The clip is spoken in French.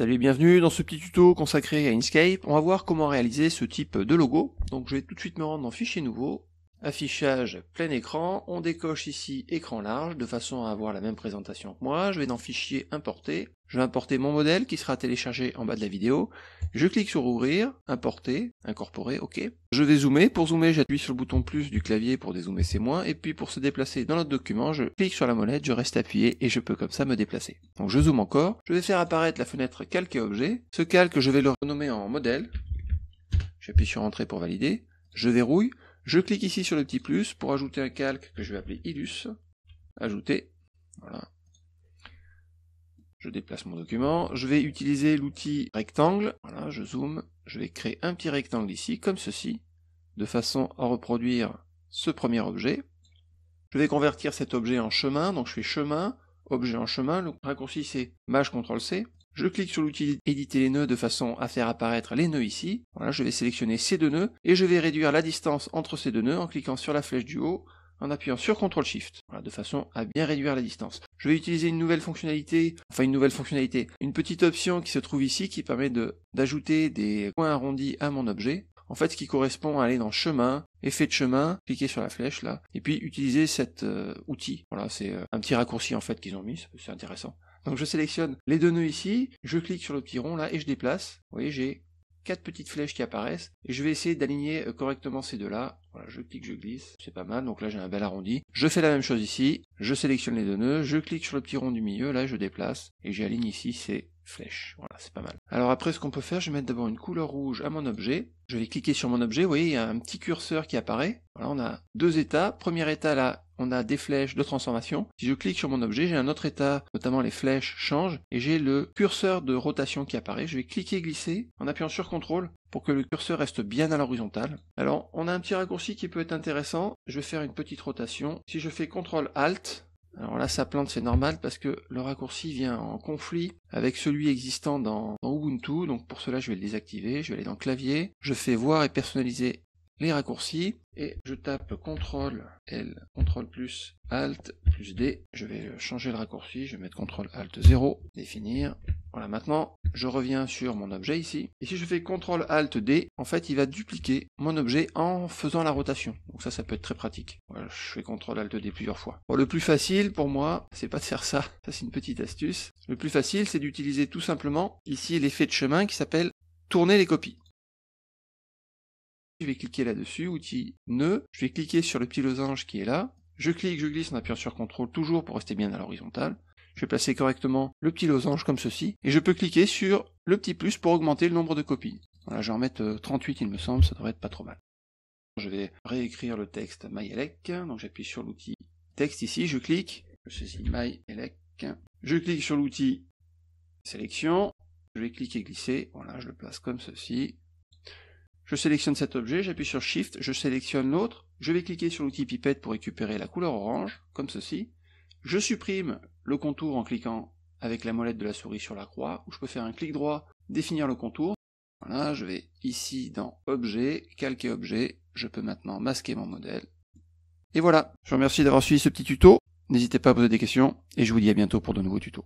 Salut et bienvenue dans ce petit tuto consacré à Inkscape. On va voir comment réaliser ce type de logo. Donc je vais tout de suite me rendre dans Fichier nouveau, Affichage plein écran. On décoche ici écran large de façon à avoir la même présentation que moi. Je vais dans Fichier importer. Je vais importer mon modèle qui sera téléchargé en bas de la vidéo. Je clique sur ouvrir, importer, incorporer, ok. Je vais zoomer. Pour zoomer, j'appuie sur le bouton plus du clavier pour dézoomer c'est moins. Et puis pour se déplacer dans notre document, je clique sur la molette, je reste appuyé et je peux comme ça me déplacer. Donc je zoome encore. Je vais faire apparaître la fenêtre calque et objet. Ce calque, je vais le renommer en modèle. J'appuie sur entrée pour valider. Je verrouille. Je clique ici sur le petit plus pour ajouter un calque que je vais appeler Illus. Ajouter. Voilà je déplace mon document, je vais utiliser l'outil rectangle, voilà, je zoome, je vais créer un petit rectangle ici, comme ceci, de façon à reproduire ce premier objet. Je vais convertir cet objet en chemin, donc je fais chemin, objet en chemin, le raccourci c'est Maj CTRL C. Je clique sur l'outil éditer les nœuds de façon à faire apparaître les nœuds ici. Voilà, je vais sélectionner ces deux nœuds et je vais réduire la distance entre ces deux nœuds en cliquant sur la flèche du haut en appuyant sur CTRL SHIFT, de façon à bien réduire la distance je vais utiliser une nouvelle fonctionnalité, enfin une nouvelle fonctionnalité, une petite option qui se trouve ici qui permet d'ajouter des coins arrondis à mon objet. En fait, ce qui correspond à aller dans chemin, effet de chemin, cliquer sur la flèche là, et puis utiliser cet euh, outil. Voilà, c'est euh, un petit raccourci en fait qu'ils ont mis, c'est intéressant. Donc je sélectionne les deux nœuds ici, je clique sur le petit rond là et je déplace. Vous voyez, j'ai quatre petites flèches qui apparaissent et je vais essayer d'aligner euh, correctement ces deux-là. Voilà, je clique, je glisse, c'est pas mal, donc là j'ai un bel arrondi. Je fais la même chose ici, je sélectionne les deux nœuds, je clique sur le petit rond du milieu, là je déplace et j'aligne ici ces flèche. Voilà, c'est pas mal. Alors après, ce qu'on peut faire, je vais mettre d'abord une couleur rouge à mon objet. Je vais cliquer sur mon objet. Vous voyez, il y a un petit curseur qui apparaît. Voilà, on a deux états. Premier état là, on a des flèches de transformation. Si je clique sur mon objet, j'ai un autre état, notamment les flèches changent, et j'ai le curseur de rotation qui apparaît. Je vais cliquer glisser en appuyant sur CTRL pour que le curseur reste bien à l'horizontale. Alors, on a un petit raccourci qui peut être intéressant. Je vais faire une petite rotation. Si je fais CTRL ALT, alors là, ça plante, c'est normal parce que le raccourci vient en conflit avec celui existant dans, Ubuntu. Donc pour cela, je vais le désactiver. Je vais aller dans clavier. Je fais voir et personnaliser les raccourcis et je tape CTRL L, CTRL plus Alt plus D. Je vais changer le raccourci. Je vais mettre CTRL Alt 0, définir. Voilà, maintenant, je reviens sur mon objet ici, et si je fais CTRL ALT D, en fait il va dupliquer mon objet en faisant la rotation. Donc ça, ça peut être très pratique. je fais CTRL ALT D plusieurs fois. le plus facile pour moi, c'est pas de faire ça, ça c'est une petite astuce. Le plus facile, c'est d'utiliser tout simplement ici l'effet de chemin qui s'appelle tourner les copies. Je vais cliquer là-dessus, outil nœud, je vais cliquer sur le petit losange qui est là, je clique, je glisse en appuyant sur CTRL toujours pour rester bien à l'horizontale, je vais placer correctement le petit losange comme ceci, et je peux cliquer sur le petit plus pour augmenter le nombre de copies. Voilà, je vais en mettre euh, 38 il me semble, ça devrait être pas trop mal. Je vais réécrire le texte MyElec, donc j'appuie sur l'outil texte ici, je clique, je saisis MyElec, je clique sur l'outil sélection, je vais cliquer glisser, voilà, je le place comme ceci. Je sélectionne cet objet, j'appuie sur Shift, je sélectionne l'autre, je vais cliquer sur l'outil pipette pour récupérer la couleur orange, comme ceci. Je supprime le contour en cliquant avec la molette de la souris sur la croix, ou je peux faire un clic droit, définir le contour. Voilà, je vais ici dans Objet, Calquer Objet, je peux maintenant masquer mon modèle. Et voilà, je vous remercie d'avoir suivi ce petit tuto, n'hésitez pas à poser des questions, et je vous dis à bientôt pour de nouveaux tutos.